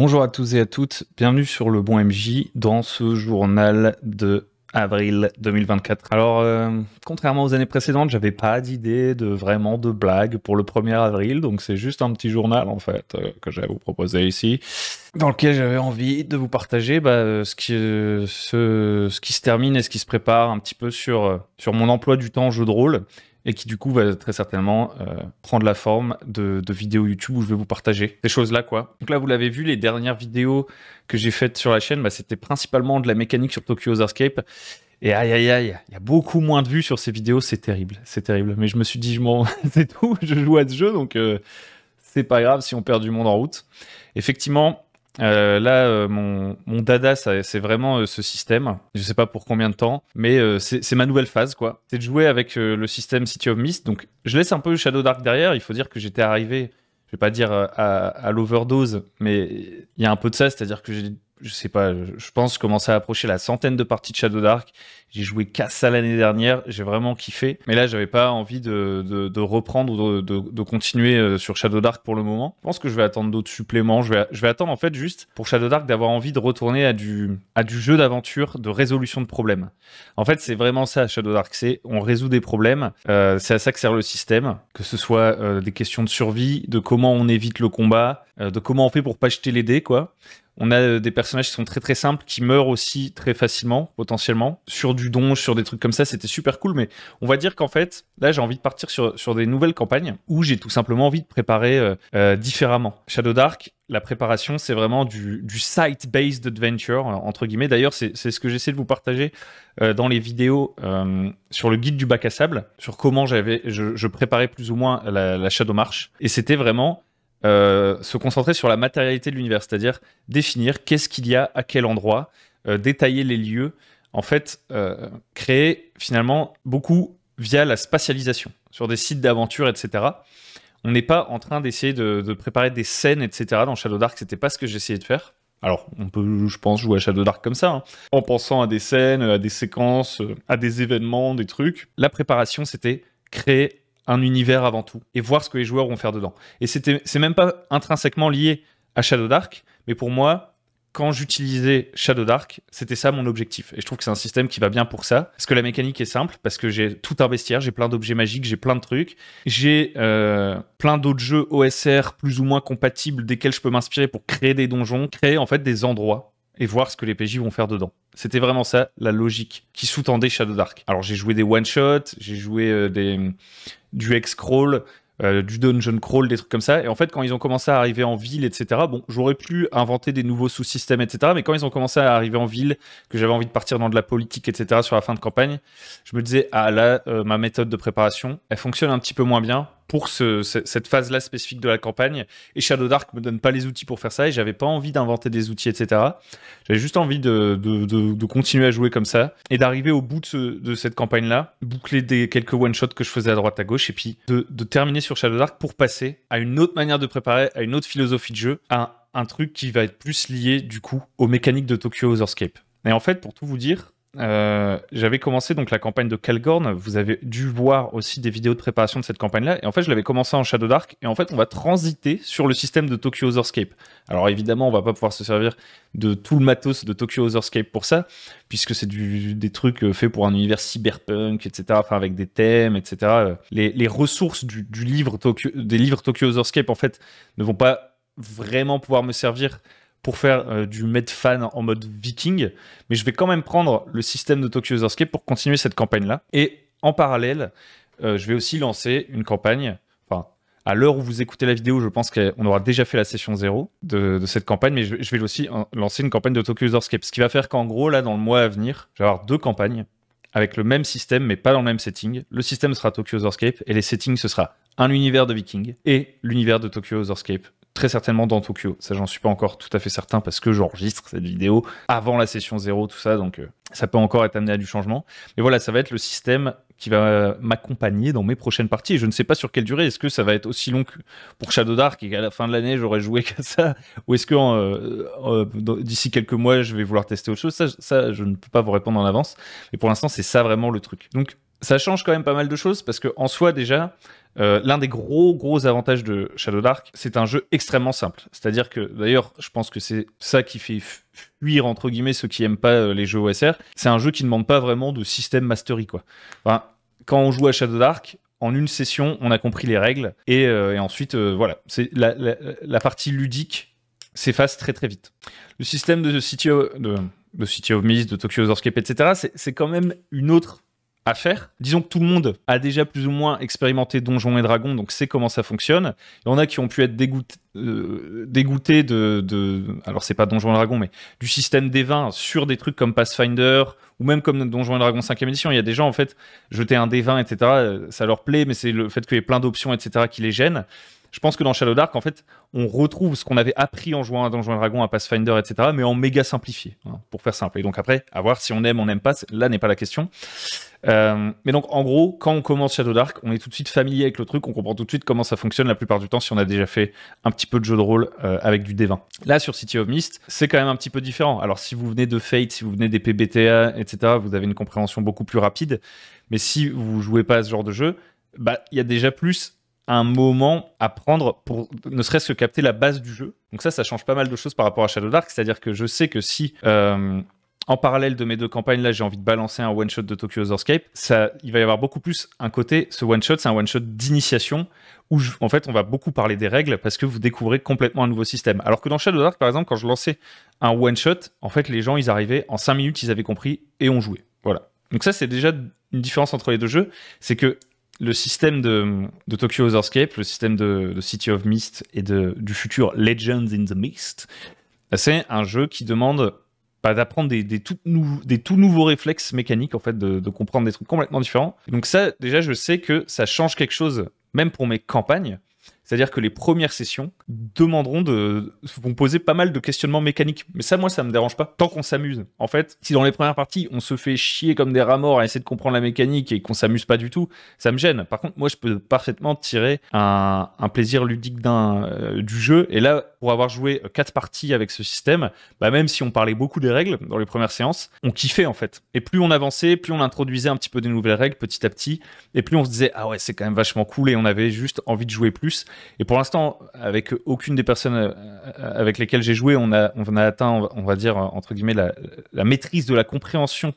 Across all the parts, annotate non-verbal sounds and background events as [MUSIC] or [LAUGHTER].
Bonjour à tous et à toutes, bienvenue sur Le Bon MJ dans ce journal de avril 2024. Alors, euh, contrairement aux années précédentes, j'avais pas d'idée de vraiment de blague pour le 1er avril, donc c'est juste un petit journal en fait euh, que que j'allais vous proposer ici, dans lequel j'avais envie de vous partager bah, euh, ce, qui, se termine et ce qui se prépare un petit peu sur, sur mon emploi du temps en jeu de rôle et qui du coup va très certainement euh, prendre la forme de, vidéos YouTube où je vais vous partager ces choses-là quoi. Donc là vous l'avez vu, les dernières vidéos que j'ai faites sur la chaîne, bah, c'était principalement de la mécanique sur Tokyo Escape, Et aïe aïe aïe, il y a beaucoup moins de vues sur ces vidéos, c'est terrible, c'est terrible. Mais je me suis dit, je [LAUGHS] c'est tout, je joue à ce jeu, donc euh, c'est pas grave si on perd du monde en route. Effectivement, euh, là, euh, mon, dada, c'est vraiment euh, ce système. Je sais pas pour combien de temps, mais c'est ma nouvelle phase, quoi. C'est de jouer avec le système City of Mist. Donc, je laisse un peu le Shadow Dark derrière. Il faut dire que j'étais arrivé, je vais pas dire à, à l'overdose, mais il y a un peu de ça, c'est-à-dire que j'ai je sais pas, je pense commencer à approcher la centaine de parties de Shadow Dark. J'ai joué qu'à ça l'année dernière, j'ai vraiment kiffé. Mais là, j'avais pas envie de, reprendre ou de, continuer euh, sur Shadow Dark pour le moment. Je pense que je vais attendre d'autres suppléments. Je vais, attendre en fait juste pour Shadow Dark d'avoir envie de retourner à du, à du jeu d'aventure, de résolution de problèmes. En fait, c'est vraiment ça Shadow Dark. C'est on résout des problèmes. Euh, c'est à ça que sert le système, que ce soit euh, des questions de survie, de comment on évite le combat, de comment on fait pour pas jeter les dés, quoi. On a euh, des personnages qui sont très très simples, qui meurent aussi très facilement, potentiellement, sur du don, sur des trucs comme ça, c'était super cool, mais on va dire qu'en fait, là j'ai envie de partir sur, sur des nouvelles campagnes où j'ai tout simplement envie de préparer euh, euh, différemment. Shadow Dark, la préparation, c'est vraiment du, site-based adventure, entre guillemets. D'ailleurs, c'est ce que j'essaie de vous partager dans les vidéos sur le guide du bac à sable, sur comment j'avais, je, préparais plus ou moins la, la Shadow March. Et c'était vraiment euh, se concentrer sur la matérialité de l'univers, c'est-à-dire définir qu'est-ce qu'il y a à quel endroit, euh, détailler les lieux, en fait, euh, créer finalement beaucoup via la spatialisation, sur des sites d'aventure, etc. On n'est pas en train d'essayer de, préparer des scènes, etc. Dans Shadow Dark, c'était pas ce que j'essayais de faire. Alors, on peut, je pense, jouer à Shadow Dark comme ça, hein, en pensant à des scènes, à des séquences, à des événements, des trucs. La préparation, c'était créer un univers avant tout et voir ce que les joueurs vont faire dedans. Et c'est même pas intrinsèquement lié à Shadow Dark, mais pour moi, quand j'utilisais Shadow Dark, c'était ça mon objectif. Et je trouve que c'est un système qui va bien pour ça. Parce que la mécanique est simple, parce que j'ai tout un bestiaire, j'ai plein d'objets magiques, j'ai plein de trucs. J'ai euh, plein d'autres jeux OSR plus ou moins compatibles desquels je peux m'inspirer pour créer des donjons, créer en fait des endroits et voir ce que les PJ vont faire dedans. C'était vraiment ça, la logique qui sous-tendait Shadow Dark. Alors j'ai joué des one-shots, j'ai joué euh, des, du X-Crawl, euh, du dungeon crawl, des trucs comme ça. Et en fait, quand ils ont commencé à arriver en ville, etc., bon, j'aurais pu inventer des nouveaux sous-systèmes, etc., mais quand ils ont commencé à arriver en ville, que j'avais envie de partir dans de la politique, etc., sur la fin de campagne, je me disais, ah là, euh, ma méthode de préparation, elle fonctionne un petit peu moins bien pour cette phase-là spécifique de la campagne. Et Shadow Dark me donne pas les outils pour faire ça et j'avais pas envie d'inventer des outils, etc. J'avais juste envie de, continuer à jouer comme ça et d'arriver au bout de, cette campagne-là, boucler des quelques one-shots que je faisais à droite à gauche et puis de, terminer sur Shadow Dark pour passer à une autre manière de préparer, à une autre philosophie de jeu, à un, un truc qui va être plus lié du coup aux mécaniques de Tokyo Otherscape. Et en fait, pour tout vous dire, euh, j'avais commencé donc la campagne de Calgorn, Vous avez dû voir aussi des vidéos de préparation de cette campagne-là. Et en fait, je l'avais commencé en Shadow Dark. Et en fait, on va transiter sur le système de Tokyo Otherscape. Alors évidemment, on va pas pouvoir se servir de tout le matos de Tokyo Otherscape pour ça, puisque c'est des trucs euh, faits pour un univers cyberpunk, etc. Enfin, avec des thèmes, etc. Euh, les, ressources du, livre Tokyo, des livres Tokyo Otherscape, en fait, ne vont pas vraiment pouvoir me servir pour faire euh, du Medfan en mode viking, mais je vais quand même prendre le système de Tokyo Escape pour continuer cette campagne-là. Et en parallèle, euh, je vais aussi lancer une campagne, enfin, à l'heure où vous écoutez la vidéo, je pense qu'on aura déjà fait la session 0 de, cette campagne, mais je, vais aussi euh, lancer une campagne de Tokyo Escape. ce qui va faire qu'en gros, là, dans le mois à venir, je avoir deux campagnes avec le même système, mais pas dans le même setting. Le système sera Tokyo Escape et les settings, ce sera un univers de viking et l'univers de Tokyo Escape très certainement dans Tokyo. Ça, j'en suis pas encore tout à fait certain parce que j'enregistre cette vidéo avant la session 0, tout ça, donc euh, ça peut encore être amené à du changement. Mais voilà, ça va être le système qui va m'accompagner dans mes prochaines parties. je ne sais pas sur quelle durée. Est-ce que ça va être aussi long que pour Shadow Dark et qu'à la fin de l'année, j'aurais joué qu'à ça Ou est-ce que euh, euh, d'ici quelques mois, je vais vouloir tester autre chose ça, ça, je ne peux pas vous répondre en avance. Mais pour l'instant, c'est ça vraiment le truc. Donc, ça change quand même pas mal de choses parce que en soi déjà, euh, l'un des gros gros avantages de Shadow Dark, c'est un jeu extrêmement simple. C'est-à-dire que d'ailleurs, je pense que c'est ça qui fait fuir entre guillemets ceux qui aiment pas euh, les jeux OSR. C'est un jeu qui ne demande pas vraiment de système mastery quoi. Enfin, quand on joue à Shadow Dark, en une session, on a compris les règles et, euh, ensuite voilà, c'est la, partie ludique s'efface très très vite. Le système de City of, de, de City of Mist, de Tokyo Escape, etc. C'est quand même une autre faire. Disons que tout le monde a déjà plus ou moins expérimenté Donjons et Dragons, donc c'est comment ça fonctionne. Il y en a qui ont pu être euh, dégoûtés, de, de alors c'est pas donjon et Dragons, mais du système des vins sur des trucs comme Pathfinder ou même comme donjon et Dragons 5e édition. Il y a des gens en fait jeter un des vins, etc. Euh, ça leur plaît, mais c'est le fait qu'il y ait plein d'options, etc. qui les gênent je pense que dans Shadow Dark, en fait, on retrouve ce qu'on avait appris en jouant à Donjons Dragon, à Pathfinder, etc., mais en méga simplifié, hein, pour faire simple. Et donc après, à voir si on aime, on n'aime pas, là n'est pas la question. Euh, mais donc, en gros, quand on commence Shadow Dark, on est tout de suite familier avec le truc, on comprend tout de suite comment ça fonctionne la plupart du temps si on a déjà fait un petit peu de jeu de rôle euh, avec du D20. Là, sur City of Mist, c'est quand même un petit peu différent. Alors, si vous venez de Fate, si vous venez des PBTA, etc., vous avez une compréhension beaucoup plus rapide. Mais si vous jouez pas à ce genre de jeu, bah, il y a déjà plus un moment à prendre pour ne serait-ce que capter la base du jeu. Donc ça, ça change pas mal de choses par rapport à Shadow Dark. C'est-à-dire que je sais que si euh, en parallèle de mes deux campagnes, là, j'ai envie de balancer un one-shot de Tokyo Otherscape, ça, il va y avoir beaucoup plus un côté, ce one-shot, c'est un one-shot d'initiation, où en fait, on va beaucoup parler des règles parce que vous découvrez complètement un nouveau système. Alors que dans Shadow Dark, par exemple, quand je lançais un one-shot, en fait, les gens, ils arrivaient, en 5 minutes, ils avaient compris et ont joué. Voilà. Donc ça, c'est déjà une différence entre les deux jeux, c'est que le système de, Tokyo Otherscape, le système de, City of Mist et du futur Legends in the Mist, bah, c'est un jeu qui demande bah, d'apprendre des, tout nouveaux réflexes mécaniques, en fait, de, comprendre des trucs complètement différents. donc ça, déjà, je sais que ça change quelque chose, même pour mes campagnes, c'est-à-dire que les premières sessions demanderont de, vont poser pas mal de questionnements mécaniques. Mais ça, moi, ça me dérange pas tant qu'on s'amuse. En fait, si dans les premières parties, on se fait chier comme des rats morts à essayer de comprendre la mécanique et qu'on s'amuse pas du tout, ça me gêne. Par contre, moi, je peux parfaitement tirer un, plaisir ludique d'un, euh, du jeu. Et là, pour avoir joué euh, quatre parties avec ce système, bah, même si on parlait beaucoup des règles dans les premières séances, on kiffait, en fait. Et plus on avançait, plus on introduisait un petit peu des nouvelles règles petit à petit. Et plus on se disait, ah ouais, c'est quand même vachement cool et on avait juste envie de jouer plus. Et pour l'instant, avec aucune des personnes euh, euh, avec lesquelles j'ai joué, on a, on a atteint, on va, dire, entre guillemets, la, maîtrise de la compréhension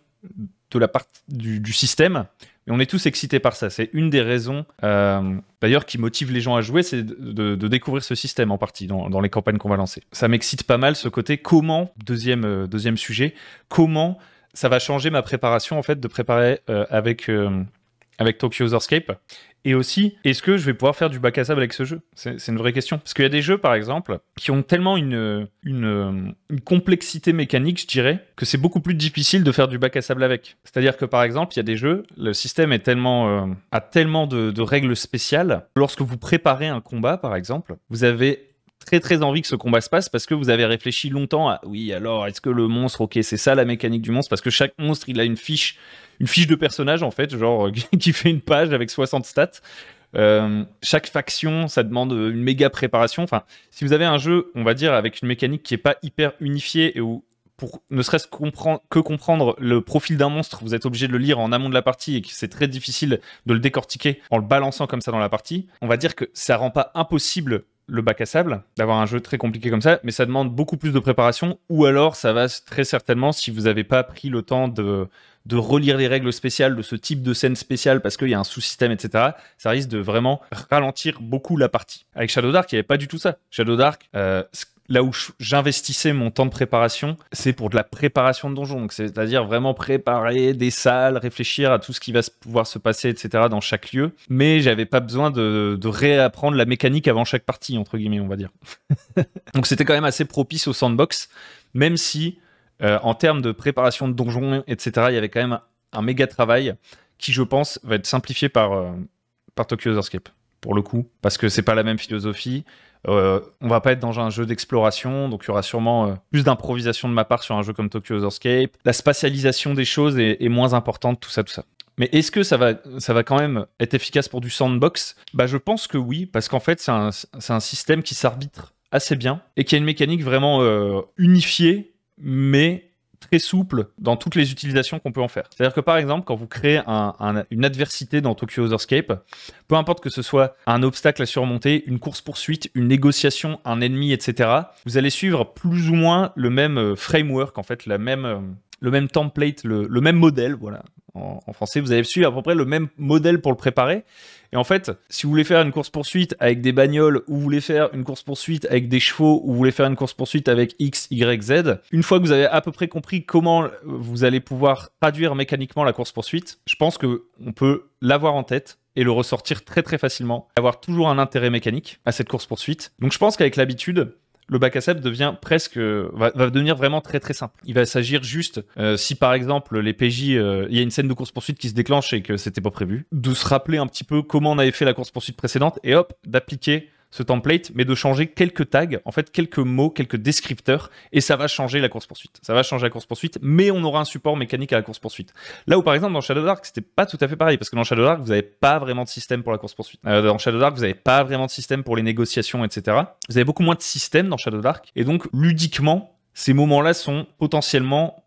de la part du, système. Et on est tous excités par ça. C'est une des raisons, euh, d'ailleurs, qui motive les gens à jouer, c'est de, découvrir ce système en partie dans, les campagnes qu'on va lancer. Ça m'excite pas mal ce côté comment, deuxième, deuxième sujet, comment ça va changer ma préparation, en fait, de préparer avec avec Tokyo Escape Et aussi, est-ce que je vais pouvoir faire du bac à sable avec ce jeu C'est une vraie question. Parce qu'il y a des jeux, par exemple, qui ont tellement une, une, complexité mécanique, je dirais, que c'est beaucoup plus difficile de faire du bac à sable avec. C'est-à-dire que, par exemple, il y a des jeux, le système est tellement, euh, a tellement de, de règles spéciales. Lorsque vous préparez un combat, par exemple, vous avez très très envie que ce combat se passe parce que vous avez réfléchi longtemps à oui alors est-ce que le monstre ok c'est ça la mécanique du monstre parce que chaque monstre il a une fiche une fiche de personnage en fait genre [LAUGHS] qui fait une page avec 60 stats euh, chaque faction ça demande une méga préparation enfin si vous avez un jeu on va dire avec une mécanique qui est pas hyper unifiée et où pour ne serait-ce que comprendre le profil d'un monstre, vous êtes obligé de le lire en amont de la partie et que c'est très difficile de le décortiquer en le balançant comme ça dans la partie, on va dire que ça rend pas impossible le bac à sable, d'avoir un jeu très compliqué comme ça, mais ça demande beaucoup plus de préparation, ou alors ça va très certainement, si vous n'avez pas pris le temps de, de relire les règles spéciales de ce type de scène spéciale parce qu'il y a un sous-système, etc., ça risque de vraiment ralentir beaucoup la partie. Avec Shadow Dark, il n'y avait pas du tout ça. Shadow Dark, euh, là où j'investissais mon temps de préparation, c'est pour de la préparation de donjon. C'est-à-dire vraiment préparer des salles, réfléchir à tout ce qui va pouvoir se passer, etc. dans chaque lieu. Mais j'avais pas besoin de, réapprendre la mécanique avant chaque partie, entre guillemets, on va dire. [LAUGHS] Donc c'était quand même assez propice au sandbox, même si euh, en termes de préparation de donjon, etc., il y avait quand même un méga travail qui, je pense, va être simplifié par, euh, par Tokyo pour le coup, parce que c'est pas la même philosophie, euh, on va pas être dans un jeu d'exploration, donc il y aura sûrement euh, plus d'improvisation de ma part sur un jeu comme Tokyo Otherscape. La spatialisation des choses est, moins importante, tout ça, tout ça. Mais est-ce que ça va, ça va quand même être efficace pour du sandbox Bah je pense que oui, parce qu'en fait c'est un, système qui s'arbitre assez bien et qui a une mécanique vraiment euh, unifiée, mais très souple dans toutes les utilisations qu'on peut en faire. C'est-à-dire que par exemple, quand vous créez une adversité dans Tokyo Otherscape, peu importe que ce soit un obstacle à surmonter, une course-poursuite, une négociation, un ennemi, etc., vous allez suivre plus ou moins le même euh, framework, en fait, la même, euh, le même template, le, même modèle, voilà, en, en, français. Vous allez suivre à peu près le même modèle pour le préparer. Et en fait, si vous voulez faire une course-poursuite avec des bagnoles, ou vous voulez faire une course-poursuite avec des chevaux, ou vous voulez faire une course-poursuite avec X, Y, Z, une fois que vous avez à peu près compris comment euh, vous allez pouvoir traduire mécaniquement la course-poursuite, je pense que on peut l'avoir en tête et le ressortir très très facilement, avoir toujours un intérêt mécanique à cette course poursuite. Donc je pense qu'avec l'habitude, le bac à devient presque va, devenir vraiment très très simple. Il va s'agir juste euh, si par exemple les PJ euh, il y a une scène de course poursuite qui se déclenche et que c'était pas prévu, de se rappeler un petit peu comment on avait fait la course poursuite précédente et hop d'appliquer ce template, mais de changer quelques tags, en fait quelques mots, quelques descripteurs, et ça va changer la course poursuite. Ça va changer la course poursuite, mais on aura un support mécanique à la course poursuite. Là où par exemple dans Shadow Dark, c'était pas tout à fait pareil, parce que dans Shadow Dark, vous n'avez pas vraiment de système pour la course poursuite. Euh, dans Shadow Dark, vous n'avez pas vraiment de système pour les négociations, etc. Vous avez beaucoup moins de système dans Shadow Dark, et donc ludiquement, ces moments-là sont potentiellement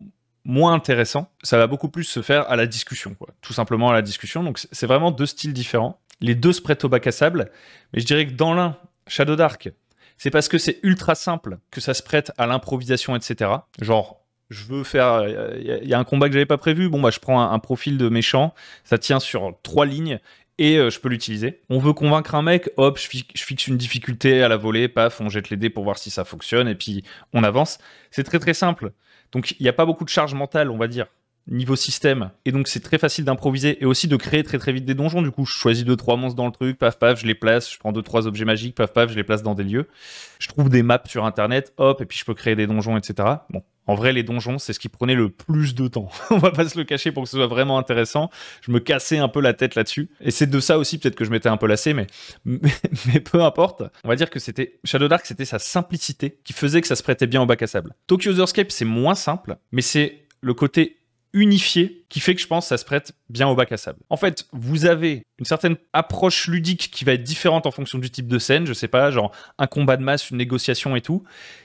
moins intéressants. ça va beaucoup plus se faire à la discussion, quoi. tout simplement à la discussion. Donc c'est vraiment deux styles différents. Les deux se prêtent au bac à sable. Mais je dirais que dans l'un, Shadow Dark, c'est parce que c'est ultra simple que ça se prête à l'improvisation, etc. Genre, je veux faire. Il y a un combat que j'avais pas prévu. Bon, bah, je prends un, profil de méchant. Ça tient sur trois lignes et euh, je peux l'utiliser. On veut convaincre un mec. Hop, je, je, fixe une difficulté à la volée. Paf, on jette les dés pour voir si ça fonctionne et puis on avance. C'est très très simple. Donc, il n'y a pas beaucoup de charge mentale, on va dire niveau système. Et donc, c'est très facile d'improviser et aussi de créer très très vite des donjons. Du coup, je choisis deux trois monstres dans le truc, paf paf, je les place, je prends deux trois objets magiques, paf paf, je les place dans des lieux. Je trouve des maps sur internet, hop, et puis je peux créer des donjons, etc. Bon. En vrai, les donjons, c'est ce qui prenait le plus de temps. [LAUGHS] On va pas se le cacher pour que ce soit vraiment intéressant. Je me cassais un peu la tête là-dessus. Et c'est de ça aussi, peut-être que je m'étais un peu lassé, mais, [LAUGHS] mais, peu importe. On va dire que c'était Shadow Dark, c'était sa simplicité qui faisait que ça se prêtait bien au bac à sable. Tokyo Escape, c'est moins simple, mais c'est le côté unifié qui fait que je pense que ça se prête bien au bac à sable. En fait, vous avez une certaine approche ludique qui va être différente en fonction du type de scène, je sais pas, genre un combat de masse, une négociation et tout.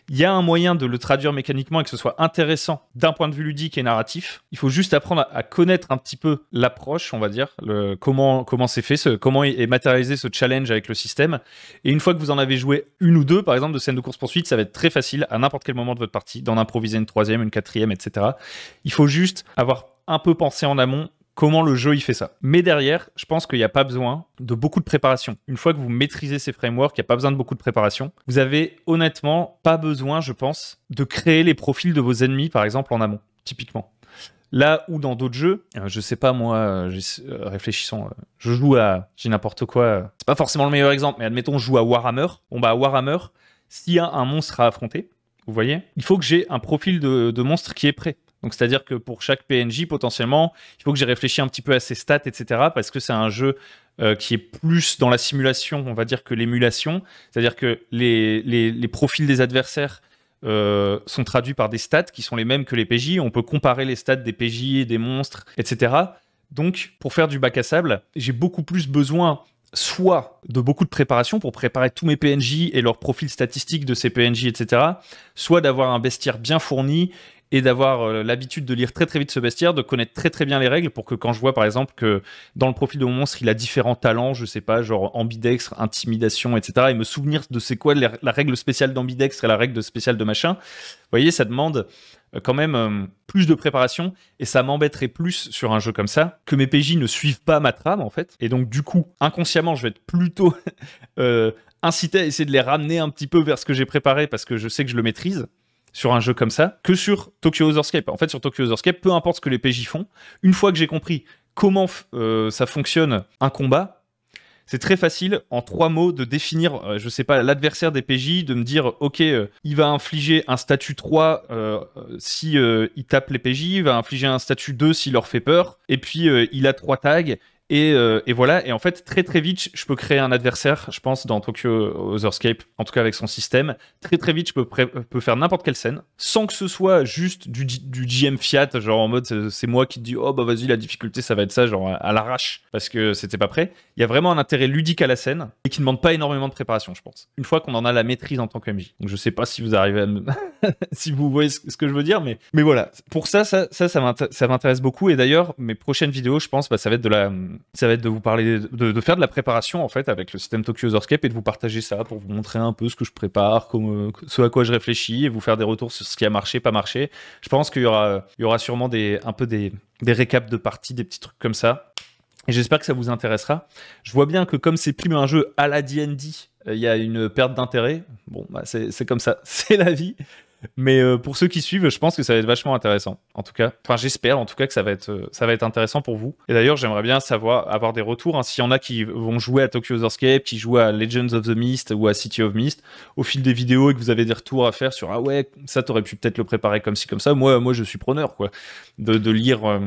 Il y a un moyen de le traduire mécaniquement et que ce soit intéressant d'un point de vue ludique et narratif. Il faut juste apprendre à, connaître un petit peu l'approche, on va dire, le, comment comment c'est fait, ce, comment est matérialisé ce challenge avec le système. Et une fois que vous en avez joué une ou deux, par exemple, de scènes de course poursuite, ça va être très facile à n'importe quel moment de votre partie d'en improviser une troisième, une quatrième, etc. Il faut juste avoir un peu pensé en amont comment le jeu il fait ça. Mais derrière, je pense qu'il n'y a pas besoin de beaucoup de préparation. Une fois que vous maîtrisez ces frameworks, il n'y a pas besoin de beaucoup de préparation. Vous avez honnêtement pas besoin, je pense, de créer les profils de vos ennemis, par exemple, en amont, typiquement. Là où dans d'autres jeux, euh, je sais pas moi, euh, euh, réfléchissons, je joue à, j'ai n'importe quoi, c'est pas forcément le meilleur exemple, mais admettons, je joue à Warhammer. on bah, à Warhammer, s'il y a un monstre à affronter, vous voyez, il faut que j'ai un profil de, de monstre qui est prêt. Donc c'est-à-dire que pour chaque PNJ, potentiellement, il faut que j'ai réfléchi un petit peu à ses stats, etc. Parce que c'est un jeu euh, qui est plus dans la simulation, on va dire, que l'émulation. C'est-à-dire que les, profils des adversaires euh, sont traduits par des stats qui sont les mêmes que les PJ. On peut comparer les stats des PJ, des monstres, etc. Donc pour faire du bac à sable, j'ai beaucoup plus besoin soit de beaucoup de préparation pour préparer tous mes PNJ et leurs profils statistiques de ces PNJ, etc., soit d'avoir un bestiaire bien fourni et d'avoir euh, l'habitude de lire très très vite ce bestiaire, de connaître très très bien les règles pour que quand je vois par exemple que dans le profil de mon monstre il a différents talents, je sais pas, genre ambidextre, intimidation, etc. et me souvenir de c'est quoi la règle spéciale d'ambidextre et la règle spéciale de machin. Vous voyez, ça demande euh, quand même euh, plus de préparation et ça m'embêterait plus sur un jeu comme ça que mes PJ ne suivent pas ma trame en fait. Et donc du coup, inconsciemment, je vais être plutôt [LAUGHS] incité à essayer de les ramener un petit peu vers ce que j'ai préparé parce que je sais que je le maîtrise sur un jeu comme ça que sur Tokyo Otherscape. En fait, sur Tokyo Otherscape, peu importe ce que les PJ font, une fois que j'ai compris comment euh, ça fonctionne un combat, c'est très facile en trois mots de définir, euh, je sais pas, l'adversaire des PJ, de me dire, ok, euh, il va infliger un statut 3 si il tape les PJ, il va infliger un statut 2 s'il leur fait peur, et puis il a trois tags, euh, et, voilà, et en fait, très très vite, je peux créer un adversaire, je pense, dans Tokyo Otherscape, en tout cas avec son système. Très très vite, je peux, euh, faire n'importe quelle scène, sans que ce soit juste du, GM Fiat, genre en mode c'est moi qui te dis, oh bah vas-y, la difficulté, ça va être ça, genre à, l'arrache, parce que c'était pas prêt. Il y a vraiment un intérêt ludique à la scène, et qui ne demande pas énormément de préparation, je pense. Une fois qu'on en a la maîtrise en tant que MJ. Donc je sais pas si vous arrivez à me... [LAUGHS] si vous voyez ce, que je veux dire, mais, mais voilà. Pour ça, ça, ça, ça m'intéresse beaucoup, et d'ailleurs, mes prochaines vidéos, je pense, bah, ça va être de la hum, ça va être de vous parler, de, faire de la préparation en fait avec le système Tokyo Escape et de vous partager ça pour vous montrer un peu ce que je prépare, comme, euh, ce à quoi je réfléchis et vous faire des retours sur ce qui a marché, pas marché. Je pense qu'il y aura, il y aura sûrement des, un peu des, des récaps de parties, des petits trucs comme ça. Et j'espère que ça vous intéressera. Je vois bien que comme c'est plus un jeu à la D&D, euh, il y a une perte d'intérêt. Bon, bah, c'est comme ça, [LAUGHS] c'est la vie. Mais euh, pour ceux qui suivent, je pense que ça va être vachement intéressant. En tout cas, enfin, j'espère en tout cas que ça va être, euh, ça va être intéressant pour vous. Et d'ailleurs, j'aimerais bien savoir, avoir des retours. Hein, s'il y en a qui vont jouer à Tokyo Escape, qui jouent à Legends of the Mist ou à City of Mist, au fil des vidéos et que vous avez des retours à faire sur ah ouais, ça t'aurais pu peut-être le préparer comme ci comme ça. Moi, moi, je suis preneur quoi, de, lire. Euh,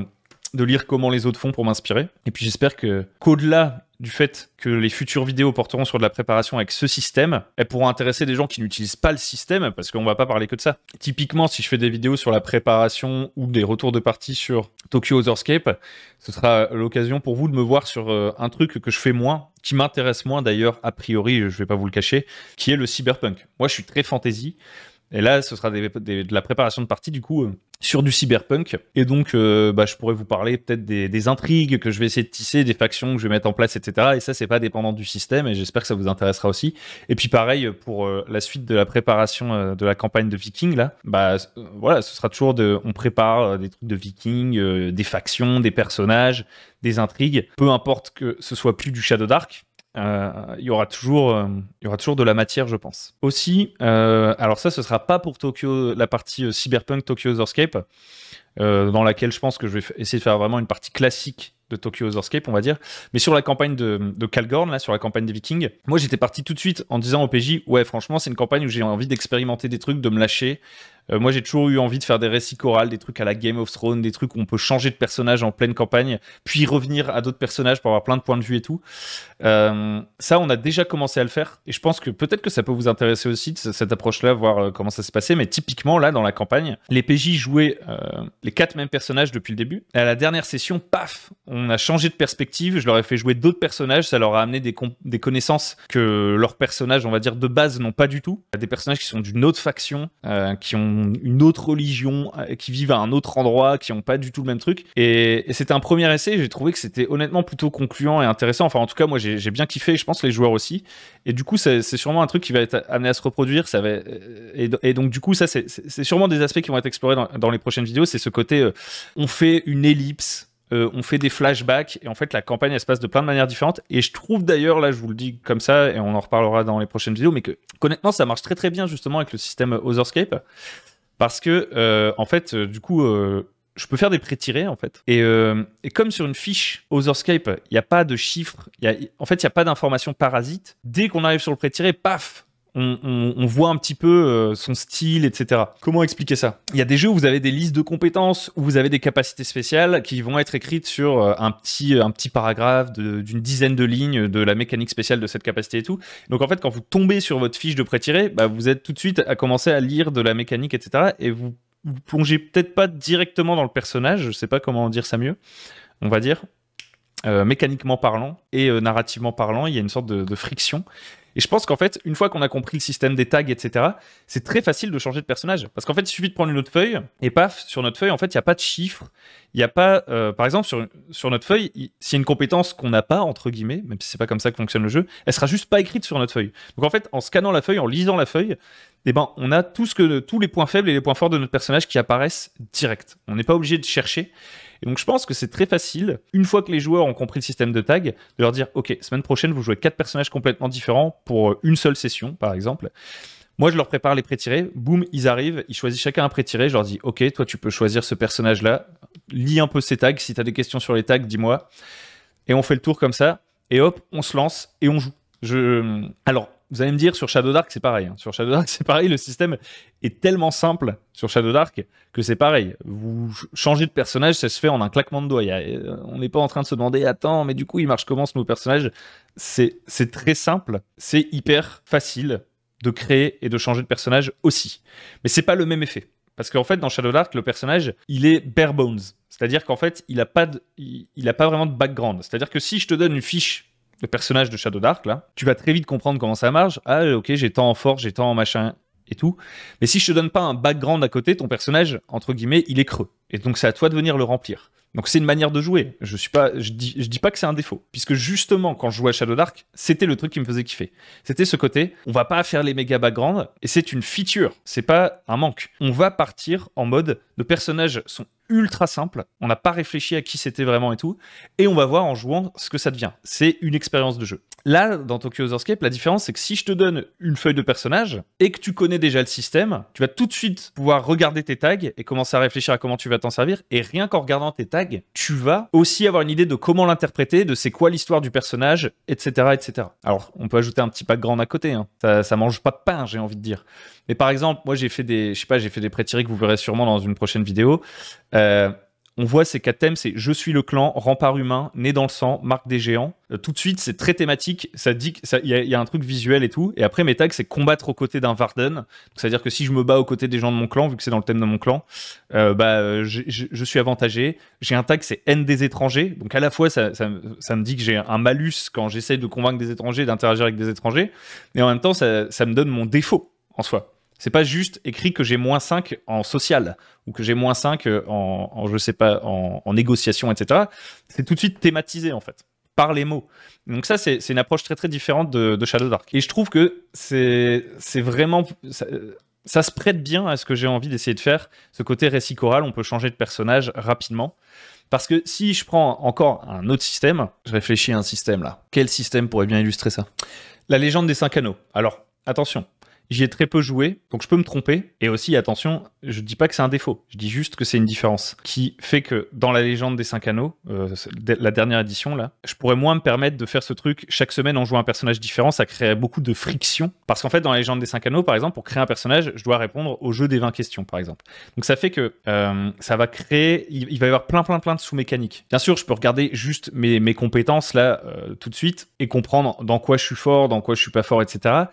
de lire comment les autres font pour m'inspirer. Et puis j'espère que qu'au-delà du fait que les futures vidéos porteront sur de la préparation avec ce système, elles pourront intéresser des gens qui n'utilisent pas le système parce qu'on va pas parler que de ça. Typiquement, si je fais des vidéos sur la préparation ou des retours de partie sur Tokyo Otherscape, ce sera l'occasion pour vous de me voir sur euh, un truc que je fais moins, qui m'intéresse moins d'ailleurs, a priori, je vais pas vous le cacher, qui est le cyberpunk. Moi, je suis très fantasy. Et là, ce sera de la préparation de partie, du coup, euh, sur du cyberpunk. Et donc, euh, bah, je pourrais vous parler peut-être des, intrigues que je vais essayer de tisser, des factions que je vais mettre en place, etc. Et ça, c'est pas dépendant du système, et j'espère que ça vous intéressera aussi. Et puis, pareil, pour euh, la suite de la préparation de la campagne de Viking, là, bah, voilà, ce sera toujours de. On prépare des trucs de Viking, des factions, des personnages, des intrigues. Peu importe que ce soit plus du Shadow Dark, euh, il y aura toujours, euh, il y aura toujours de la matière, je pense. Aussi, euh, alors ça, ce sera pas pour Tokyo, la partie cyberpunk Tokyo Escape, dans laquelle je pense que je vais essayer de faire vraiment une partie classique de Tokyo Otherscape, on va dire. Mais sur la campagne de, Calgorn, là, sur la campagne des Vikings, moi j'étais parti tout de suite en disant au PJ, ouais, franchement, c'est une campagne où j'ai envie d'expérimenter des trucs, de me lâcher. Euh, moi j'ai toujours eu envie de faire des récits chorales, des trucs à la Game of Thrones, des trucs où on peut changer de personnage en pleine campagne, puis revenir à d'autres personnages pour avoir plein de points de vue et tout. Euh, ça, on a déjà commencé à le faire. Et je pense que peut-être que ça peut vous intéresser aussi, cette approche-là, voir euh, comment ça se passait. Mais typiquement, là, dans la campagne, les PJ jouaient les quatre mêmes personnages depuis le début. Et à la dernière session, paf, on a changé de perspective, je leur ai fait jouer d'autres personnages, ça leur a amené des, connaissances que leurs personnages, on va dire, de base n'ont pas du tout. Des personnages qui sont d'une autre faction, euh, qui ont une autre religion, euh, qui vivent à un autre endroit, qui n'ont pas du tout le même truc. Et, c'était un premier essai, j'ai trouvé que c'était honnêtement plutôt concluant et intéressant. Enfin, en tout cas, moi, j'ai bien kiffé, je pense, les joueurs aussi. Et du coup, c'est sûrement un truc qui va être amené à se reproduire. Ça va... Euh, et, donc, du coup, ça, c'est sûrement des aspects qui vont être explorés dans, les prochaines vidéos. C'est ce côté, on fait une ellipse euh, on fait des flashbacks et en fait la campagne elle se passe de plein de manières différentes et je trouve d'ailleurs là je vous le dis comme ça et on en reparlera dans les prochaines vidéos mais que honnêtement ça marche très très bien justement avec le système Otherscape parce que euh, en fait euh, du coup je peux faire des pré tirés en fait. Et, comme sur une fiche Otherscape, il n'y a pas de chiffres, y en fait il n'y a pas d'informations parasites. Dès qu'on arrive sur le prêt tiré, paf, on, voit un petit peu euh, son style, etc. Comment expliquer ça Il y a des jeux où vous avez des listes de compétences, où vous avez des capacités spéciales qui vont être écrites sur euh, un petit, euh, un petit paragraphe d'une dizaine de lignes de la mécanique spéciale de cette capacité et tout. Donc en fait, quand vous tombez sur votre fiche de prêt tiré bah, vous êtes tout de suite à commencer à lire de la mécanique, etc. Et vous, plongez peut-être pas directement dans le personnage, je sais pas comment dire ça mieux, on va dire. mécaniquement parlant et narrativement parlant, il y a une sorte de friction. Et je pense qu'en fait, une fois qu'on a compris le système des tags, etc., c'est très facile de changer de personnage. Parce qu'en fait, il suffit de prendre une autre feuille, et paf, sur notre feuille, en fait, il n'y a pas de chiffres. Il n'y a pas, euh, par exemple, sur, notre feuille, s'il y a une compétence qu'on n'a pas, entre guillemets, même si c'est pas comme ça que fonctionne le jeu, elle sera juste pas écrite sur notre feuille. Donc en fait, en scannant la feuille, en lisant la feuille, eh ben, on a tout ce que, tous les points faibles et les points forts de notre personnage qui apparaissent direct. On n'est pas obligé de chercher. Et donc je pense que c'est très facile, une fois que les joueurs ont compris le système de tag, de leur dire, OK, semaine prochaine, vous jouez quatre personnages complètement différents pour euh, une seule session, par exemple. Moi, je leur prépare les pré-tirés. Boum, ils arrivent. Ils choisissent chacun un pré-tiré. Je leur dis Ok, toi, tu peux choisir ce personnage-là. Lis un peu ces tags. Si tu as des questions sur les tags, dis-moi. Et on fait le tour comme ça. Et hop, on se lance et on joue. Je... Euh, alors, vous allez me dire sur Shadow Dark, c'est pareil. Hein. Sur Shadow Dark, [LAUGHS] c'est pareil. Le système est tellement simple sur Shadow Dark que c'est pareil. Vous changez de personnage, ça se fait en un claquement de doigts. Euh, on n'est pas en train de se demander, attends, mais du coup, il marche comment ce nouveau personnage C'est très simple. C'est hyper facile de créer et de changer de personnage aussi. Mais c'est pas le même effet. Parce qu'en fait, dans Shadow Dark, le personnage, il est bare bones. C'est-à-dire qu'en fait, il a pas, il a pas vraiment de background. C'est-à-dire que si je te donne une fiche le personnage de Shadow Dark, là, tu vas très vite comprendre comment ça marche. Ah, ok, j'ai tant en force, j'ai tant en machin et tout. Mais si je te donne pas un background à côté, ton personnage, entre guillemets, il est creux. Et donc, c'est à toi de venir le remplir. Donc c'est une manière de jouer. Je suis pas, je dis, je dis pas que c'est un défaut, puisque justement quand je jouais à Shadow Dark, c'était le truc qui me faisait kiffer. C'était ce côté, on va pas faire les méga backgrounds, et c'est une feature, c'est pas un manque. On va partir en mode, nos personnages sont ultra simples On n'a pas réfléchi à qui c'était vraiment et tout. Et on va voir en jouant ce que ça devient. C'est une expérience de jeu. Là, dans Tokyo Otherscape, la différence, c'est que si je te donne une feuille de personnage et que tu connais déjà le système, tu vas tout de suite pouvoir regarder tes tags et commencer à réfléchir à comment tu vas t'en servir. Et rien qu'en regardant tes tags, tu vas aussi avoir une idée de comment l'interpréter, de c'est quoi l'histoire du personnage, etc., etc. Alors, on peut ajouter un petit background à côté. Hein. Ça, mange pas de pain, j'ai envie de dire. Mais par exemple, moi, j'ai fait des, je j'ai fait des pré que vous verrez sûrement dans une prochaine vidéo. Euh, on voit ces quatre thèmes, c'est je suis le clan, rempart humain, né dans le sang, marque des géants. Euh, tout de suite, c'est très thématique, ça dit il y, a un truc visuel et tout. Et après, mes tags, c'est combattre aux côtés d'un Varden. C'est-à-dire que si je me bats aux côtés des gens de mon clan, vu que c'est dans le thème de mon clan, euh, bah, euh, je, suis avantagé. J'ai un tag, c'est haine des étrangers. Donc à la fois, ça, ça, me dit que j'ai un malus quand j'essaye de convaincre des étrangers, d'interagir avec des étrangers. Mais en même temps, ça, ça me donne mon défaut en soi. C'est pas juste écrit que j'ai moins 5 en social ou que j'ai moins 5 euh, en, je sais pas, en, négociation, etc. C'est tout de suite thématisé en fait par les mots. Donc ça, c'est une approche très très différente de, Shadow Dark. Et je trouve que c'est vraiment... Ça, se prête bien à ce que j'ai envie d'essayer de faire. Ce côté récit choral, on peut changer de personnage rapidement. Parce que si je prends encore un autre système, je réfléchis à un système là. Quel système pourrait bien illustrer ça La légende des cinq anneaux. Alors, attention, j'y ai très peu joué, donc je peux me tromper. Et aussi, attention, je dis pas que c'est un défaut, je dis juste que c'est une différence qui fait que dans la légende des Cinq anneaux, euh, la dernière édition là, je pourrais moins me permettre de faire ce truc chaque semaine en jouant un personnage différent, ça créerait beaucoup de friction. Parce qu'en fait, dans la légende des Cinq anneaux, par exemple, pour créer un personnage, je dois répondre au jeu des 20 questions, par exemple. Donc ça fait que euh, ça va créer, il, va y avoir plein, plein, plein de sous-mécaniques. Bien sûr, je peux regarder juste mes, compétences là euh, tout de suite et comprendre dans quoi je suis fort, dans quoi je suis pas fort, etc.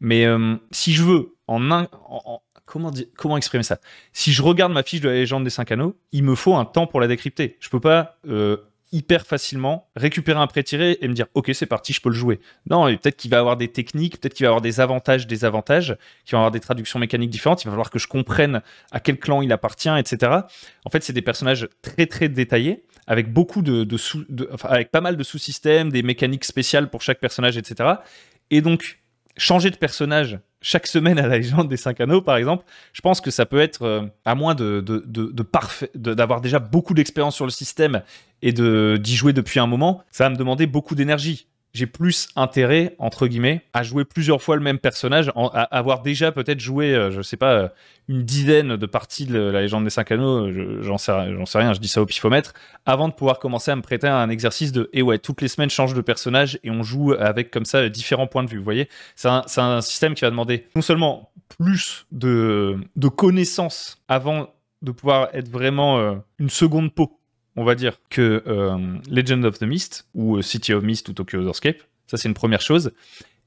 Mais euh, si je veux, en un, comment, dire, comment exprimer ça Si je regarde ma fiche de la légende des 5 anneaux, il me faut un temps pour la décrypter. Je peux pas euh, hyper facilement récupérer un prêt tiré et me dire ok c'est parti je peux le jouer. Non peut-être qu'il va avoir des techniques, peut-être qu'il va avoir des avantages, des avantages, qu'il va avoir des traductions mécaniques différentes. Il va falloir que je comprenne à quel clan il appartient, etc. En fait c'est des personnages très très détaillés avec beaucoup de, sous, avec pas mal de sous-systèmes, des mécaniques spéciales pour chaque personnage, etc. Et donc changer de personnage chaque semaine à la légende des cinq anneaux, par exemple, je pense que ça peut être, euh, à moins de, de, parfait, d'avoir déjà beaucoup d'expérience sur le système et d'y jouer depuis un moment, ça va me demander beaucoup d'énergie j'ai plus intérêt, entre guillemets, à jouer plusieurs fois le même personnage, à avoir déjà peut-être joué, euh, je sais pas, euh, une dizaine de parties de la légende des cinq anneaux, euh, j'en sais, sais, rien, je dis ça au pifomètre, avant de pouvoir commencer à me prêter à un exercice de, et eh ouais, toutes les semaines, change de personnage et on joue avec comme ça différents points de vue, vous voyez C'est un, système qui va demander non seulement plus de, connaissances avant de pouvoir être vraiment une seconde peau on va dire que euh, Legend of the Mist ou euh, City of Mist ou Tokyo Otherscape. Ça, c'est une première chose.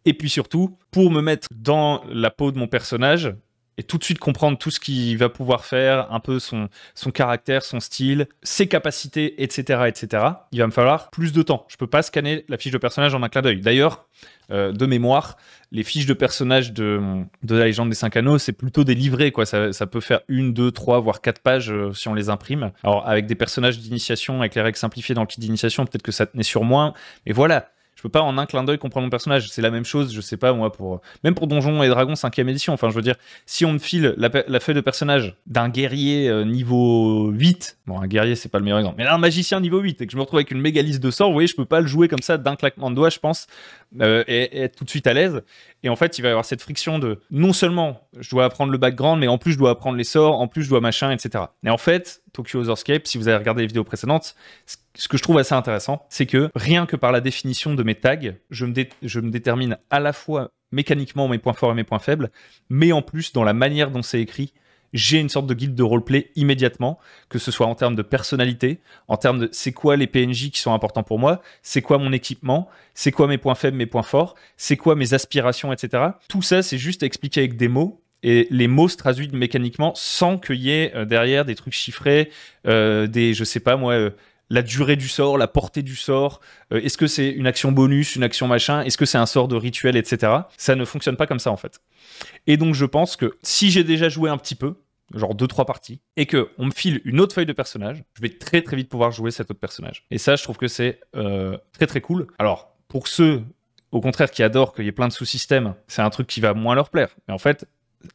Et puis surtout, pour me mettre dans la peau de mon personnage, et tout de suite comprendre tout ce qu'il va pouvoir faire, un peu son, son caractère, son style, ses capacités, etc., etc., il va me falloir plus de temps. Je peux pas scanner la fiche de personnage en un clin d'œil. D'ailleurs, euh, de mémoire, les fiches de personnages de, de la légende des 5 anneaux, c'est plutôt des livrets, quoi. Ça, peut faire une, deux, trois, voire quatre pages euh, si on les imprime. Alors, avec des personnages d'initiation, avec les règles simplifiées dans le kit d'initiation, peut-être que ça tenait sur moins. Mais voilà, je peux pas en un clin d'œil comprendre mon personnage. C'est la même chose, je sais pas moi pour même pour Donjons et Dragons 5 édition. Enfin, je veux dire, si on me file la, feuille de personnage d'un guerrier euh, niveau 8, bon, un guerrier c'est pas le meilleur exemple, mais un magicien niveau 8 et que je me retrouve avec une méga liste de sorts, vous voyez, je peux pas le jouer comme ça d'un claquement de doigts, je pense et, euh, être tout de suite à l'aise. Et en fait, il va y avoir cette friction de non seulement je dois apprendre le background, mais en plus je dois apprendre les sorts, en plus je dois machin, etc. Et en fait, Tokyo Otherscape, si vous avez regardé les vidéos précédentes, ce que je trouve assez intéressant, c'est que rien que par la définition de mes tags, je je me détermine à la fois mécaniquement mes points forts et mes points faibles, mais en plus dans la manière dont c'est écrit, j'ai une sorte de guide de roleplay immédiatement, que ce soit en termes de personnalité, en termes de c'est quoi les PNJ qui sont importants pour moi, c'est quoi mon équipement, c'est quoi mes points faibles, mes points forts, c'est quoi mes aspirations, etc. Tout ça, c'est juste expliqué avec des mots. Et les mots se traduisent mécaniquement sans qu'il y ait euh, derrière des trucs chiffrés, euh, des, je sais pas moi, euh, la durée du sort, la portée du sort, euh, est-ce que c'est une action bonus, une action machin, est-ce que c'est un sort de rituel, etc. Ça ne fonctionne pas comme ça en fait. Et donc je pense que si j'ai déjà joué un petit peu, genre deux trois parties, et que on me file une autre feuille de personnage, je vais très très vite pouvoir jouer cet autre personnage. Et ça, je trouve que c'est euh, très très cool. Alors pour ceux au contraire qui adorent qu'il y ait plein de sous-systèmes, c'est un truc qui va moins leur plaire. Mais en fait,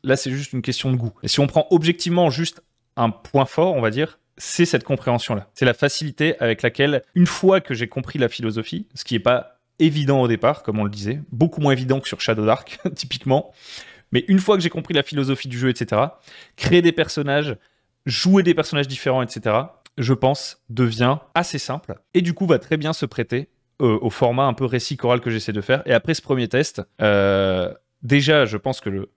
là c'est juste une question de goût. Et si on prend objectivement juste un point fort, on va dire, c'est cette compréhension-là. C'est la facilité avec laquelle, une fois que j'ai compris la philosophie, ce qui n'est pas évident au départ, comme on le disait, beaucoup moins évident que sur Shadow Dark, [LAUGHS] typiquement, mais une fois que j'ai compris la philosophie du jeu, etc., créer des personnages, jouer des personnages différents, etc., je pense, devient assez simple et du coup va très bien se prêter euh, au format un peu récit choral que j'essaie de faire. Et après ce premier test, euh, déjà, je pense que le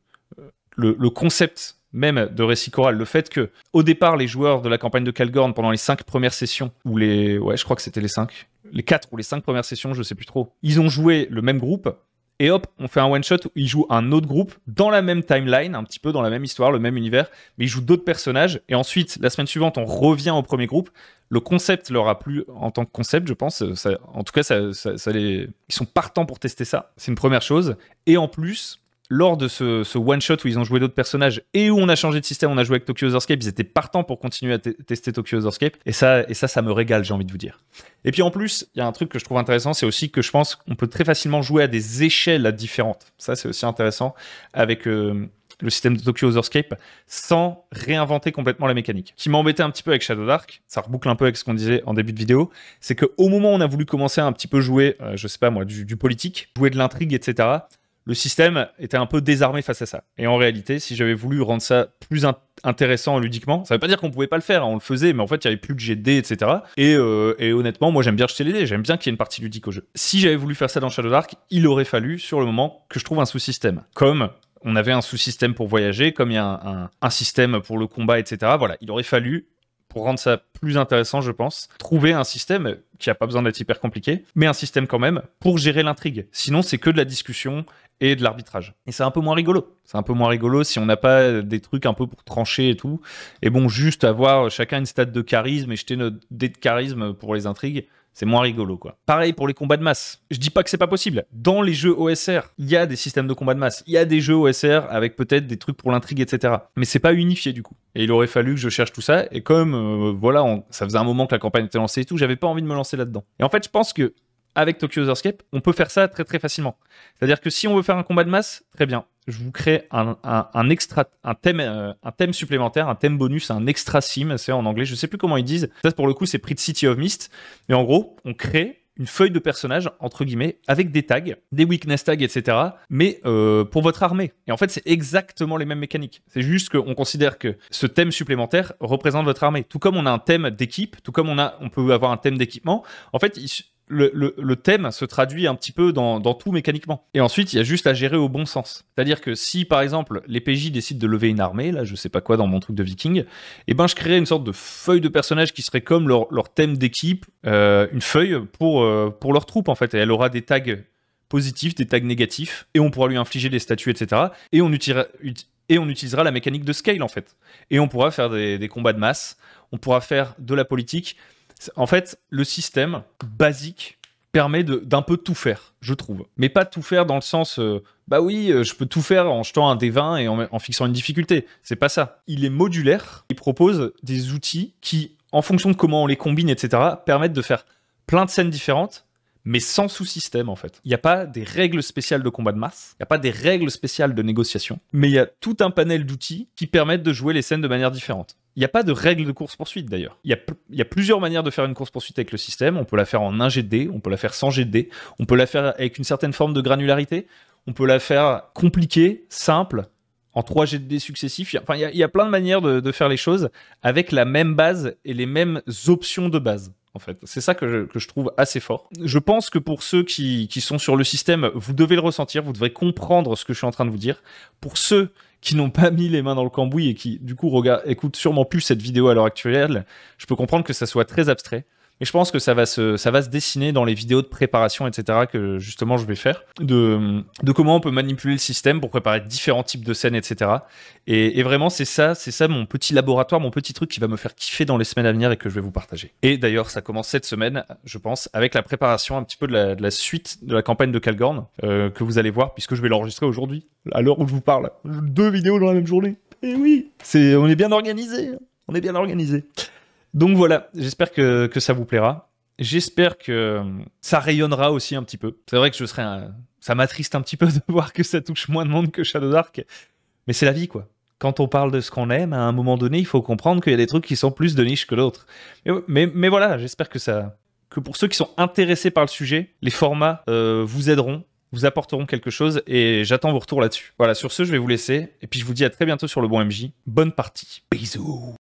euh, concept même de récit choral, le fait que au départ les joueurs de la campagne de Calgorn pendant les cinq premières sessions ou les ouais je crois que c'était les cinq, les quatre ou les cinq premières sessions, je sais plus trop, ils ont joué le même groupe et hop on fait un one shot où ils jouent un autre groupe dans la même timeline, un petit peu dans la même histoire, le même univers, mais ils jouent d'autres personnages et ensuite la semaine suivante on revient au premier groupe. Le concept leur a plu en tant que concept, je pense. en tout cas, ils sont partants pour tester ça. C'est une première chose. Et en plus, lors de ce, one-shot où ils ont joué d'autres personnages et où on a changé de système, on a joué avec Tokyo Escape. ils étaient partants pour continuer à tester Tokyo Otherscape. Et ça, et ça, ça me régale, j'ai envie de vous dire. Et puis en plus, il y a un truc que je trouve intéressant, c'est aussi que je pense qu'on peut très facilement jouer à des échelles différentes. Ça, c'est aussi intéressant avec... Euh, le système de Tokyo Otherscape sans réinventer complètement la mécanique. Ce Qui m'embêtait un petit peu avec Shadow Dark, ça reboucle un peu avec ce qu'on disait en début de vidéo, c'est qu'au moment où on a voulu commencer à un petit peu jouer, euh, je sais pas moi, du, du politique, jouer de l'intrigue, etc., le système était un peu désarmé face à ça. Et en réalité, si j'avais voulu rendre ça plus intéressant ludiquement, ça veut pas dire qu'on ne pouvait pas le faire, hein, on le faisait, mais en fait, il n'y avait plus de GD, etc. Et, etc. Euh, et honnêtement, moi, j'aime bien jeter les dés, j'aime bien qu'il y ait une partie ludique au jeu. Si j'avais voulu faire ça dans Shadow Dark, il aurait fallu, sur le moment, que je trouve un sous-système. Comme on avait un sous-système pour voyager, comme il y a un, système pour le combat, etc. Voilà, il aurait fallu rendre ça plus intéressant, je pense, trouver un système qui n'a pas besoin d'être hyper compliqué, mais un système quand même pour gérer l'intrigue. Sinon, c'est que de la discussion et de l'arbitrage. Et c'est un peu moins rigolo. C'est un peu moins rigolo si on n'a pas des trucs un peu pour trancher et tout. Et bon, juste avoir chacun une stade de charisme et jeter notre dé de charisme pour les intrigues, c'est moins rigolo quoi. Pareil pour les combats de masse. Je dis pas que c'est pas possible. Dans les jeux OSR, il y a des systèmes de combats de masse, il y a des jeux OSR avec peut-être des trucs pour l'intrigue, etc. Mais c'est pas unifié du coup. Et il aurait fallu que je cherche tout ça. Et comme euh, voilà, ça faisait un moment que la campagne était lancée et tout, j'avais pas envie de me lancer là-dedans. Et en fait, je pense que avec Tokyo Escape, on peut faire ça très très facilement. C'est-à-dire que si on veut faire un combat de masse, très bien je vous crée un, extra, un thème, euh, un thème supplémentaire, un thème bonus, un extra sim, c'est en anglais, je sais plus comment ils disent. Ça, pour le coup, c'est de City of Mist. Mais en gros, on crée une feuille de personnage, entre guillemets, avec des tags, des weakness tags, etc. Mais euh, pour votre armée. Et en fait, c'est exactement les mêmes mécaniques. C'est juste qu'on considère que ce thème supplémentaire représente votre armée. Tout comme on a un thème d'équipe, tout comme on, a, on peut avoir un thème d'équipement, en fait, il, le, thème se traduit un petit peu dans, tout mécaniquement. Et ensuite, il y a juste à gérer au bon sens. C'est-à-dire que si, par exemple, les PJ décident de lever une armée, là, je sais pas quoi, dans mon truc de viking, eh ben, je créerais une sorte de feuille de personnage qui serait comme leur, thème d'équipe, euh, une feuille pour, euh, pour leur troupe, en fait. Et elle aura des tags positifs, des tags négatifs, et on pourra lui infliger des statuts, etc. Et on, utilisera, la mécanique de scale, en fait. Et on pourra faire des combats de masse, on pourra faire de la politique, en fait, le système basique permet d'un peu tout faire, je trouve. Mais pas tout faire dans le sens, euh, bah oui, euh, je peux tout faire en jetant un d 20 et en, en fixant une difficulté. C'est pas ça. Il est modulaire, il propose des outils qui, en fonction de comment on les combine, etc., permettent de faire plein de scènes différentes mais sans sous-système en fait. Il n'y a pas des règles spéciales de combat de masse, il n'y a pas des règles spéciales de négociation, mais il y a tout un panel d'outils qui permettent de jouer les scènes de manière différente. Il n'y a pas de règles de course-poursuite d'ailleurs. Il y, a plusieurs manières de faire une course-poursuite avec le système. On peut la faire en 1 GD, on peut la faire sans GD, on peut la faire avec une certaine forme de granularité, on peut la faire compliquée, simple, en 3 GD successifs. Enfin, il y, a plein de manières de, de faire les choses avec la même base et les mêmes options de base en fait. C'est ça que je, trouve assez fort. Je pense que pour ceux qui, qui sont sur le système, vous devez le ressentir, vous devez comprendre ce que je suis en train de vous dire. Pour ceux qui n'ont pas mis les mains dans le cambouis et qui, du coup, regardent, écoutent sûrement plus cette vidéo à l'heure actuelle, je peux comprendre que ça soit très abstrait. Et je pense que ça va se, ça va se dessiner dans les vidéos de préparation, etc. que justement je vais faire, de, de comment on peut manipuler le système pour préparer différents types de scènes, etc. Et, vraiment, c'est ça, c'est ça mon petit laboratoire, mon petit truc qui va me faire kiffer dans les semaines à venir et que je vais vous partager. Et d'ailleurs, ça commence cette semaine, je pense, avec la préparation un petit peu de la, suite de la campagne de Calgorn, euh, que vous allez voir, puisque je vais l'enregistrer aujourd'hui, à l'heure où je vous parle. Deux vidéos dans la même journée. Et eh oui, c'est, on est bien organisé. On est bien organisé. Donc voilà, j'espère que, ça vous plaira. J'espère que ça rayonnera aussi un petit peu. C'est vrai que je serais ça m'attriste un petit peu [LAUGHS] de voir que ça touche moins de monde que Shadow Dark, mais c'est la vie quoi. Quand on parle de ce qu'on aime, à un moment donné, il faut comprendre qu'il y a des trucs qui sont plus de niche que l'autre. Mais, voilà, j'espère que ça, que pour ceux qui sont intéressés par le sujet, les formats euh, vous aideront, vous apporteront quelque chose, et j'attends vos retours là-dessus. Voilà, sur ce, je vais vous laisser, et puis je vous dis à très bientôt sur le Bon MJ. Bonne partie, bisous.